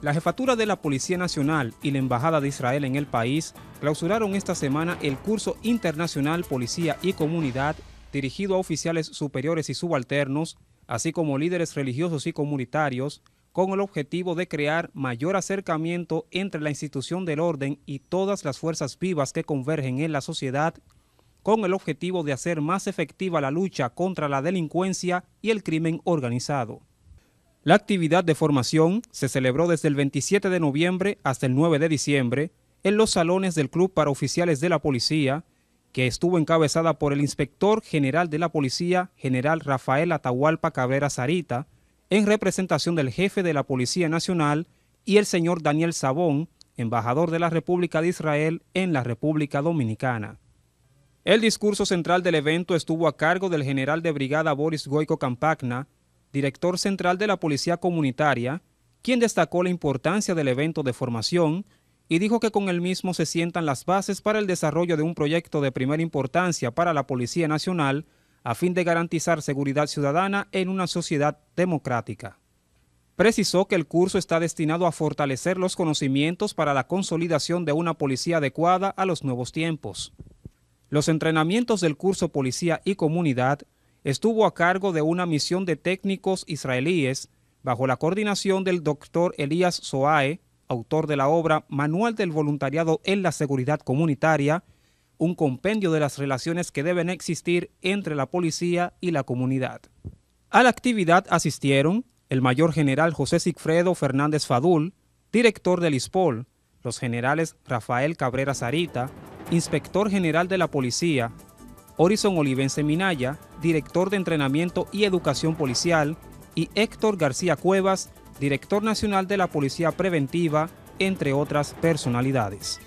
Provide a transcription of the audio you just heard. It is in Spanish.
La jefatura de la Policía Nacional y la Embajada de Israel en el país clausuraron esta semana el curso internacional Policía y Comunidad dirigido a oficiales superiores y subalternos, así como líderes religiosos y comunitarios, con el objetivo de crear mayor acercamiento entre la institución del orden y todas las fuerzas vivas que convergen en la sociedad, con el objetivo de hacer más efectiva la lucha contra la delincuencia y el crimen organizado. La actividad de formación se celebró desde el 27 de noviembre hasta el 9 de diciembre en los salones del Club para Oficiales de la Policía, que estuvo encabezada por el Inspector General de la Policía, General Rafael Atahualpa Cabrera Sarita, en representación del jefe de la Policía Nacional y el señor Daniel Sabón, embajador de la República de Israel en la República Dominicana. El discurso central del evento estuvo a cargo del general de brigada Boris Goico Campagna, director central de la Policía Comunitaria, quien destacó la importancia del evento de formación y dijo que con el mismo se sientan las bases para el desarrollo de un proyecto de primera importancia para la Policía Nacional a fin de garantizar seguridad ciudadana en una sociedad democrática. Precisó que el curso está destinado a fortalecer los conocimientos para la consolidación de una policía adecuada a los nuevos tiempos. Los entrenamientos del curso Policía y Comunidad estuvo a cargo de una misión de técnicos israelíes bajo la coordinación del doctor Elías Soae, autor de la obra Manual del Voluntariado en la Seguridad Comunitaria, un compendio de las relaciones que deben existir entre la policía y la comunidad. A la actividad asistieron el mayor general José Sigfredo Fernández Fadul, director del ISPOL, los generales Rafael Cabrera Sarita, inspector general de la policía, Orison Olivense Minaya, director de entrenamiento y educación policial, y Héctor García Cuevas, director nacional de la Policía Preventiva, entre otras personalidades.